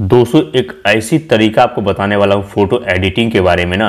दोस्तों एक ऐसी तरीका आपको बताने वाला हूँ फ़ोटो एडिटिंग के बारे में ना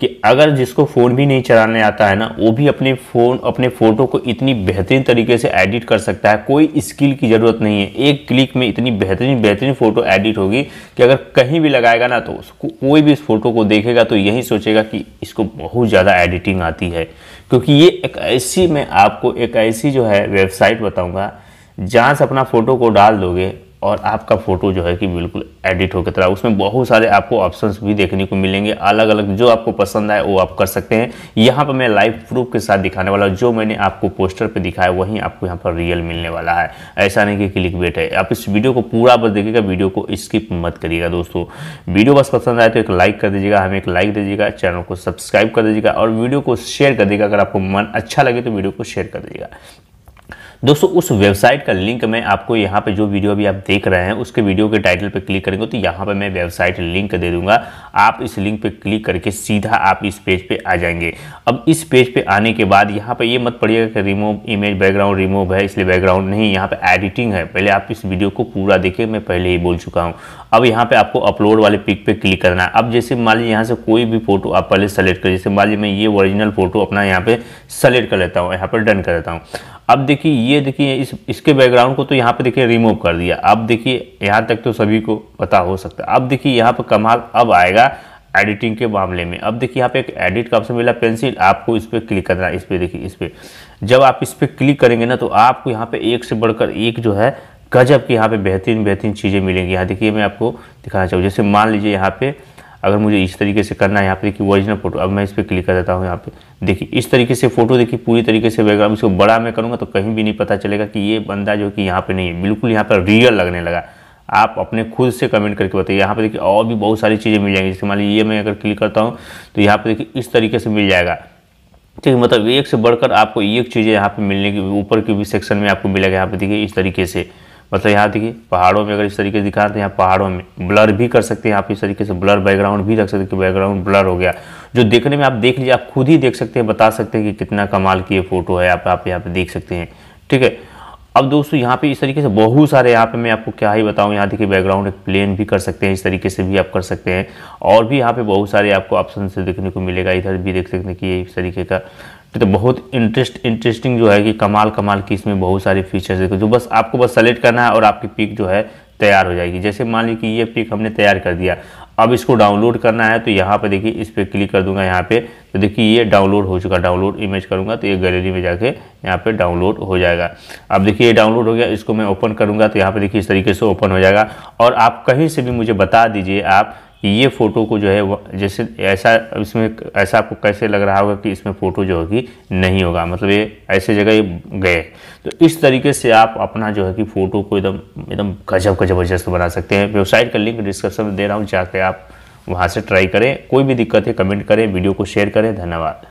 कि अगर जिसको फ़ोन भी नहीं चलाने आता है ना वो भी अपने फ़ोन अपने फ़ोटो को इतनी बेहतरीन तरीके से एडिट कर सकता है कोई स्किल की ज़रूरत नहीं है एक क्लिक में इतनी बेहतरीन बेहतरीन फ़ोटो एडिट होगी कि अगर कहीं भी लगाएगा ना तो उसको कोई भी इस फ़ोटो को देखेगा तो यही सोचेगा कि इसको बहुत ज़्यादा एडिटिंग आती है क्योंकि ये एक ऐसी मैं आपको एक ऐसी जो है वेबसाइट बताऊँगा जहाँ से अपना फ़ोटो को डाल दोगे और आपका फ़ोटो जो है कि बिल्कुल एडिट होकर तरह उसमें बहुत सारे आपको ऑप्शंस भी देखने को मिलेंगे अलग अलग जो आपको पसंद आए वो आप कर सकते हैं यहाँ पर मैं लाइव प्रूफ के साथ दिखाने वाला हूँ जो मैंने आपको पोस्टर पर दिखाया वहीं आपको यहाँ पर रियल मिलने वाला है ऐसा नहीं कि क्लिक बेट है आप इस वीडियो को पूरा बस देखिएगा वीडियो को स्किप मत करिएगा दोस्तों वीडियो बस पसंद आए तो एक लाइक कर दीजिएगा हमें एक लाइक दीजिएगा चैनल को सब्सक्राइब कर दीजिएगा और वीडियो को शेयर कर दीजिएगा अगर आपको मन अच्छा लगे तो वीडियो को शेयर कर दीजिएगा दोस्तों उस वेबसाइट का लिंक मैं आपको यहाँ पे जो वीडियो अभी आप देख रहे हैं उसके वीडियो के टाइटल पे क्लिक करेंगे तो यहाँ पे मैं वेबसाइट लिंक दे दूंगा आप इस लिंक पे क्लिक करके सीधा आप इस पेज पे आ जाएंगे अब इस पेज पे आने के बाद यहाँ पे ये मत पड़िएगा कि रिमूव इमेज बैकग्राउंड रिमूव है इसलिए बैकग्राउंड नहीं यहाँ पे एडिटिंग है पहले आप इस वीडियो को पूरा देखिए मैं पहले ही बोल चुका हूँ अब यहाँ पे आपको अपलोड वाले पिक पे क्लिक करना है अब जैसे मान लीजिए यहाँ से कोई भी फोटो आप पहले सेलेक्ट करिए जैसे मान लीजिए मैं ये ओरिजिनल फोटो अपना यहाँ पे सेलेक्ट कर लेता हूँ यहाँ पर डन कर लेता हूँ अब देखिए ये देखिए इस इसके बैकग्राउंड को तो यहाँ पे देखिए रिमूव कर दिया अब देखिए यहाँ तक तो सभी को पता हो सकता है अब देखिए यहाँ पर कमाल अब आएगा एडिटिंग के मामले में अब देखिए यहाँ पे एक एडिट का ऑप्शन मिला पेंसिल आपको इस पर क्लिक करना है इस पर देखिए इस पर जब आप इस पर क्लिक करेंगे ना तो आपको यहाँ पे एक से बढ़कर एक जो है गजब की यहाँ पे बेहतरीन बेहतरीन चीज़ें मिलेंगी यहाँ देखिए मैं आपको दिखाना चाहूँ जैसे मान लीजिए यहाँ पर अगर मुझे इस तरीके से करना है यहाँ पे देखिए ओरिजिनल फोटो अब मैं इस पर क्लिक कर देता हूँ यहाँ पे देखिए इस तरीके से फोटो देखिए पूरी तरीके से वेगा इसको बड़ा मैं करूँगा तो कहीं भी नहीं पता चलेगा कि ये बंदा जो कि यहाँ पर नहीं है बिल्कुल यहाँ पर रियल लगने लगा आप अपने खुद से कमेंट करके बताइए यहाँ पे देखिए और भी बहुत सारी चीज़ें मिल जाएंगी जैसे मान लीजिए ये मैं अगर क्लिक करता हूँ तो यहाँ पे देखिए इस तरीके से मिल जाएगा ठीक है मतलब एक से बढ़कर आपको एक चीज़ें यहाँ पे मिलने की ऊपर के भी सेक्शन में आपको मिलेगा यहाँ पे देखिए इस तरीके से मतलब यहाँ देखिए पहाड़ों में अगर इस तरीके से दिखा रहे हैं यहाँ पहाड़ों में ब्लर भी कर सकते हैं आप इस तरीके से ब्लर बैकग्राउंड भी रख सकते हैं कि बैकग्राउंड ब्लर हो गया जो देखने में आप देख लीजिए आप खुद ही देख सकते हैं बता सकते हैं कि कितना कमाल की ये फोटो है आप आप यहाँ पे देख सकते हैं ठीक है अब दोस्तों यहाँ पे इस तरीके से बहुत सारे यहाँ पे मैं आपको क्या ही बताऊँ यहाँ देखिए बैकग्राउंड एक प्लेन भी कर सकते हैं इस तरीके से भी आप कर सकते हैं और भी यहाँ पे बहुत सारे आपको ऑप्शन से देखने को मिलेगा इधर भी देख सकते हैं कि इस तरीके का तो बहुत इंटरेस्ट इंटरेस्टिंग जो है कि कमाल कमाल की इसमें बहुत सारी फीचर्स है जो तो बस आपको बस सेलेक्ट करना है और आपकी पिक जो है तैयार हो जाएगी जैसे मान लीजिए कि ये पिक हमने तैयार कर दिया अब इसको डाउनलोड करना है तो यहाँ पर देखिए इस पर क्लिक कर दूंगा यहाँ पे तो देखिए ये डाउनलोड हो चुका डाउनलोड इमेज करूँगा तो ये गैलरी में जाके यहाँ पे डाउनलोड हो जाएगा अब देखिए ये डाउनलोड हो गया इसको मैं ओपन करूँगा तो यहाँ पे देखिए इस तरीके से ओपन हो जाएगा और आप कहीं से भी मुझे बता दीजिए आप ये फ़ोटो को जो है जैसे ऐसा इसमें ऐसा आपको कैसे लग रहा होगा कि इसमें फ़ोटो जो होगी नहीं होगा मतलब ये ऐसे जगह गए तो इस तरीके से आप अपना जो है कि फ़ोटो को एकदम एकदम गजब का ज़बरदस्त बना सकते हैं वेबसाइट का लिंक डिस्क्रिप्शन में दे रहा हूँ जाकर आप वहाँ से ट्राई करें कोई भी दिक्कत है कमेंट करें वीडियो को शेयर करें धन्यवाद